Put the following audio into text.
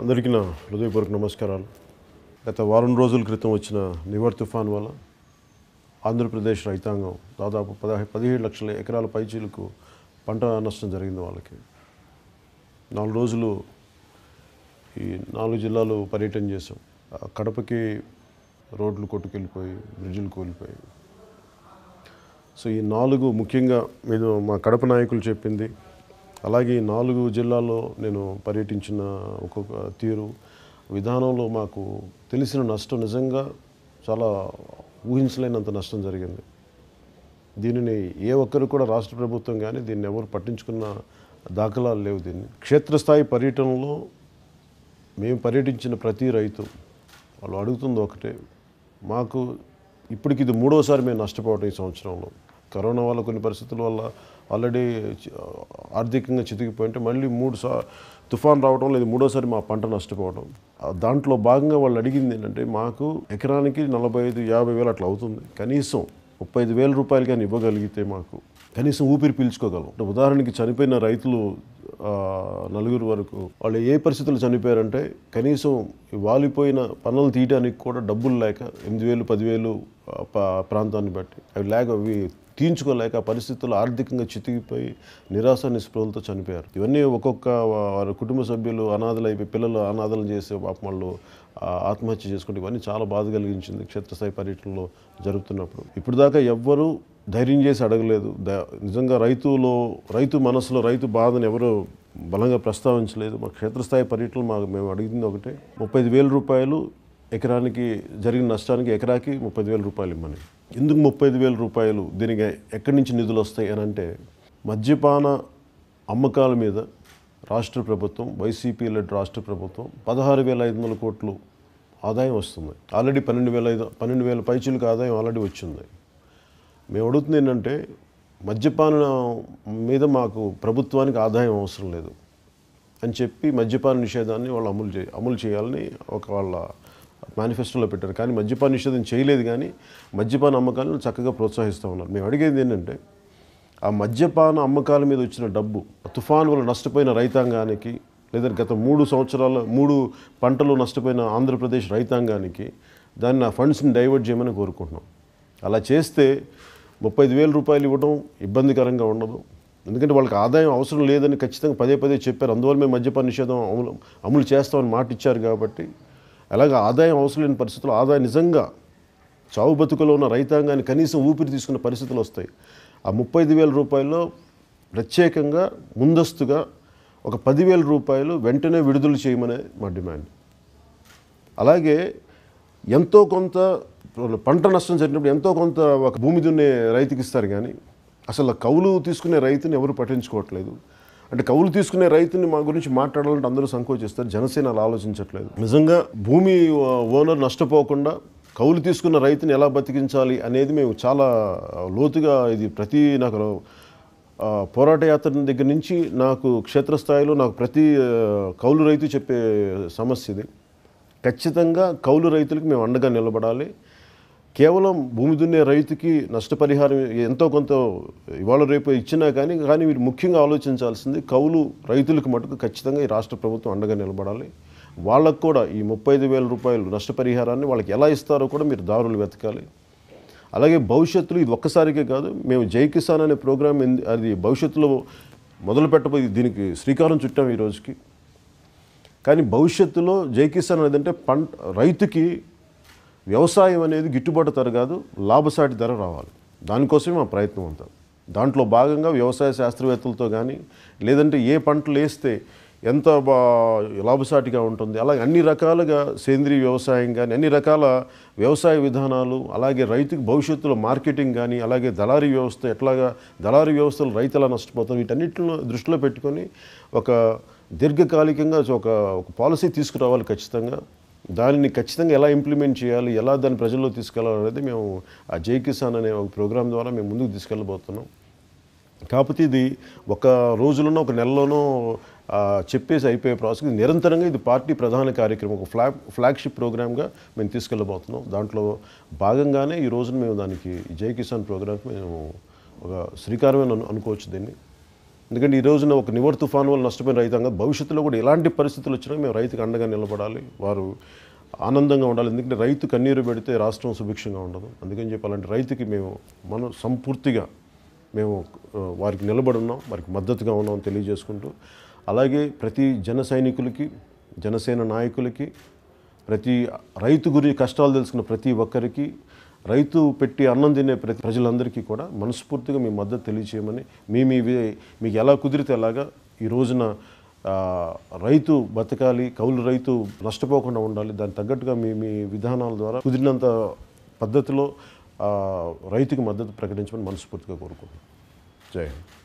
అందరికీ నా హృదయపూర్వక నమస్కారాలు గత వారం రోజుల క్రితం వచ్చిన నివర్ తుఫాన్ వల్ల ఆంధ్రప్రదేశ్ రైతాంగం దాదాపు పదహై పదిహేడు లక్షల ఎకరాల పైచీలకు పంట నష్టం జరిగింది వాళ్ళకి నాలుగు రోజులు ఈ నాలుగు జిల్లాలు పర్యటన చేసాం కడపకి రోడ్లు కొట్టుకెళ్ళిపోయి బ్రిడ్జిలు కోల్పోయి సో ఈ నాలుగు ముఖ్యంగా మీరు మా కడప నాయకులు చెప్పింది అలాగే నాలుగు జిల్లాల్లో నేను పర్యటించిన ఒక్కొక్క తీరు విధానంలో మాకు తెలిసిన నష్టం నిజంగా చాలా ఊహించలేనంత నష్టం జరిగింది దీనిని ఏ ఒక్కరు కూడా రాష్ట్ర ప్రభుత్వం కానీ దీన్ని ఎవరు పట్టించుకున్న దాఖలాలు లేవు దీన్ని క్షేత్రస్థాయి పర్యటనలో మేము పర్యటించిన ప్రతి రైతు వాళ్ళు అడుగుతుంది ఒకటే మాకు ఇప్పటికి ఇది మూడోసారి మేము నష్టపోవడం ఈ సంవత్సరంలో కరోనా వల్ల కొన్ని పరిస్థితుల వల్ల ఆల్రెడీ ఆర్థికంగా చితికిపోయి అంటే మళ్ళీ మూడు సా తుఫాన్ రావడం లేదు మూడోసారి మా పంట నష్టపోవడం దాంట్లో భాగంగా వాళ్ళు అడిగింది ఏంటంటే మాకు ఎకరానికి నలభై ఐదు యాభై వేలు అట్లా అవుతుంది కనీసం ముప్పై ఐదు వేల రూపాయలు కానీ ఇవ్వగలిగితే మాకు కనీసం ఊపిరి పీల్చుకోగలం ఉదాహరణకి చనిపోయిన రైతులు నలుగురు వరకు వాళ్ళు ఏ పరిస్థితులు చనిపోయారంటే కనీసం వాలిపోయిన పనులు తీయడానికి కూడా డబ్బులు లేక ఎనిమిది వేలు పదివేలు ప్రాంతాన్ని బట్టి అవి లేక అవి తీయించుకోలేక పరిస్థితులు ఆర్థికంగా చితికిపోయి నిరాశ నిస్పృహలతో చనిపోయారు ఇవన్నీ ఒక్కొక్క వారి కుటుంబ సభ్యులు అనాథలైపోయి పిల్లలు అనాథలు చేసే పాపం వాళ్ళు ఆత్మహత్య చేసుకుంటే ఇవన్నీ చాలా బాధ కలిగించింది క్షేత్రస్థాయి పర్యటనలో జరుగుతున్నప్పుడు ఇప్పుడు దాకా ఎవ్వరూ ధైర్యం చేసి అడగలేదు నిజంగా రైతులో రైతు మనసులో రైతు బాధను ఎవరు బలంగా ప్రస్తావించలేదు మా క్షేత్రస్థాయి పర్యటనలు మాకు మేము అడిగింది ఒకటే ముప్పై వేల రూపాయలు ఎకరానికి జరిగిన నష్టానికి ఎకరాకి ముప్పై వేల రూపాయలు ఇమ్మని ఎందుకు ముప్పై వేల రూపాయలు దీనికి ఎక్కడి నుంచి నిధులు వస్తాయి అని అంటే మద్యపాన అమ్మకాల మీద రాష్ట్ర ప్రభుత్వం వైసీపీ లెడ్ రాష్ట్ర ప్రభుత్వం పదహారు వేల ఐదు వందల కోట్లు ఆదాయం వస్తుంది ఆల్రెడీ పన్నెండు వేల ఐదు పన్నెండు వేల పైచీలకు ఆదాయం ఆల్రెడీ వచ్చింది మేము అడుగుతుంది ఏంటంటే మద్యపానం మీద మాకు ప్రభుత్వానికి ఆదాయం అవసరం లేదు అని చెప్పి మద్యపాన నిషేధాన్ని వాళ్ళు అమలు చే అమలు చేయాలని ఒక వాళ్ళ మేనిఫెస్టోలో పెట్టారు కానీ మద్యపాన నిషేధం చేయలేదు కానీ మద్యపాన అమ్మకాలను చక్కగా ప్రోత్సహిస్తూ ఉన్నారు మేము అడిగేది ఏంటంటే ఆ మద్యపాన అమ్మకాల మీద వచ్చిన డబ్బు తుఫాన్ వల్ల నష్టపోయిన రైతాంగానికి లేదా గత మూడు సంవత్సరాల మూడు పంటలు నష్టపోయిన ఆంధ్రప్రదేశ్ రైతాంగానికి దాన్ని ఆ ఫండ్స్ని డైవర్ట్ చేయమని కోరుకుంటున్నాం అలా చేస్తే ముప్పై ఐదు వేల రూపాయలు ఇవ్వడం ఇబ్బందికరంగా ఉండదు ఎందుకంటే వాళ్ళకి ఆదాయం అవసరం లేదని ఖచ్చితంగా పదే పదే చెప్పారు అందువల్ల మేము మద్యపాన నిషేధం అమలు అమలు చేస్తామని మాట ఇచ్చారు కాబట్టి అలాగే ఆదాయం అవసరం లేని పరిస్థితులు ఆదాయం నిజంగా చావు బతుకులో ఉన్న రైతాంగాన్ని కనీసం ఊపిరి తీసుకున్న పరిస్థితులు వస్తాయి ఆ ముప్పై ఐదు వేల రూపాయల్లో ప్రత్యేకంగా ముందస్తుగా ఒక పదివేల రూపాయలు వెంటనే విడుదల చేయమనే మా డిమాండ్ అలాగే ఎంతో కొంత పంట నష్టం జరిగినప్పుడు ఎంతో కొంత ఒక భూమి దున్నే రైతుకి ఇస్తారు కానీ అసలు కౌలు తీసుకునే రైతుని ఎవరు పట్టించుకోవట్లేదు అంటే కౌలు తీసుకునే రైతుని మా గురించి మాట్లాడాలంటే అందరూ సంకోచిస్తారు జనసేన అలా ఆలోచించట్లేదు నిజంగా భూమి ఓనర్ నష్టపోకుండా కౌలు తీసుకున్న రైతుని ఎలా బతికించాలి అనేది మేము చాలా లోతుగా ఇది ప్రతి నాకు పోరాట యాత్ర దగ్గర నుంచి నాకు క్షేత్రస్థాయిలో నాకు ప్రతి కౌలు రైతు చెప్పే సమస్య ఇది ఖచ్చితంగా కౌలు రైతులకు మేము అండగా నిలబడాలి కేవలం భూమి దున్నే రైతుకి నష్టపరిహారం ఎంతో కొంత ఇవాళ రేపు ఇచ్చినా కానీ కానీ మీరు ముఖ్యంగా ఆలోచించాల్సింది కౌలు రైతులకు మటుకు ఖచ్చితంగా ఈ రాష్ట్ర ప్రభుత్వం అండగా నిలబడాలి వాళ్ళకు కూడా ఈ ముప్పై ఐదు వేల రూపాయలు నష్టపరిహారాన్ని వాళ్ళకి ఎలా ఇస్తారో కూడా మీరు దారులు వెతకాలి అలాగే భవిష్యత్తులో ఇది ఒక్కసారికే కాదు మేము జై కిసాన్ అనే ప్రోగ్రామ్ అది భవిష్యత్తులో మొదలు పెట్టబోయి దీనికి శ్రీకారం చుట్టాం ఈ రోజుకి కానీ భవిష్యత్తులో జై కిసాన్ అనేది అంటే పంట రైతుకి వ్యవసాయం అనేది గిట్టుబాటు ధర కాదు లాభసాటి ధర రావాలి దానికోసమే మా ప్రయత్నం అంతా దాంట్లో భాగంగా వ్యవసాయ శాస్త్రవేత్తలతో కానీ లేదంటే ఏ పంటలు వేస్తే ఎంత లాభసాటిగా ఉంటుంది అలాగే అన్ని రకాలుగా సేంద్రీయ వ్యవసాయం కానీ అన్ని రకాల వ్యవసాయ విధానాలు అలాగే రైతుకు భవిష్యత్తులో మార్కెటింగ్ కానీ అలాగే దళారీ వ్యవస్థ ఎట్లాగా దళారీ వ్యవస్థలు రైతులా నష్టపోతాం వీటన్నిటిని దృష్టిలో పెట్టుకొని ఒక దీర్ఘకాలికంగా ఒక పాలసీ తీసుకురావాలి ఖచ్చితంగా దానిని ఖచ్చితంగా ఎలా ఇంప్లిమెంట్ చేయాలి ఎలా దాన్ని ప్రజల్లో తీసుకెళ్లాలనేది మేము ఆ జై కిసాన్ అనే ఒక ప్రోగ్రాం ద్వారా మేము ముందుకు తీసుకెళ్ళబోతున్నాం కాకపోతే ఇది ఒక రోజులోనో ఒక నెలలోనో చెప్పేసి అయిపోయే ప్రాసెస్ నిరంతరంగా ఇది పార్టీ ప్రధాన కార్యక్రమం ఒక ఫ్లాగ్ ఫ్లాగ్షిప్ ప్రోగ్రామ్గా మేము తీసుకెళ్ళబోతున్నాం దాంట్లో భాగంగానే ఈ రోజున మేము దానికి జై కిసాన్ ప్రోగ్రామ్కి మేము ఒక శ్రీకారమే అనుకోవచ్చు దీన్ని ఎందుకంటే ఈ రోజున ఒక నివర్ తుఫాన్ వల్ల నష్టపోయిన రైతాంగం భవిష్యత్తులో కూడా ఎలాంటి పరిస్థితులు వచ్చినా మేము రైతుకు అండగా నిలబడాలి వారు ఆనందంగా ఉండాలి ఎందుకంటే రైతు కన్నీరు పెడితే రాష్ట్రం సుభిక్షంగా ఉండదు అందుకని చెప్పి అలాంటి రైతుకి మేము మనం సంపూర్తిగా మేము వారికి నిలబడున్నాం వారికి మద్దతుగా ఉన్నాం తెలియజేసుకుంటూ అలాగే ప్రతి జన సైనికులకి జనసేన నాయకులకి ప్రతి రైతు గురి కష్టాలు తెలుసుకున్న ప్రతి ఒక్కరికి రైతు పెట్టి అన్నం తినే ప్రతి ప్రజలందరికీ కూడా మనస్ఫూర్తిగా మీ మద్దతు తెలియచేయమని మీ మీ మీకు ఎలా కుదిరితే ఎలాగా ఈ రోజున రైతు బతకాలి కౌలు రైతు నష్టపోకుండా ఉండాలి దానికి తగ్గట్టుగా మీ మీ విధానాల ద్వారా కుదిరినంత పద్ధతిలో రైతుకి మద్దతు ప్రకటించమని మనస్ఫూర్తిగా కోరుకుంటున్నాను జై హింద్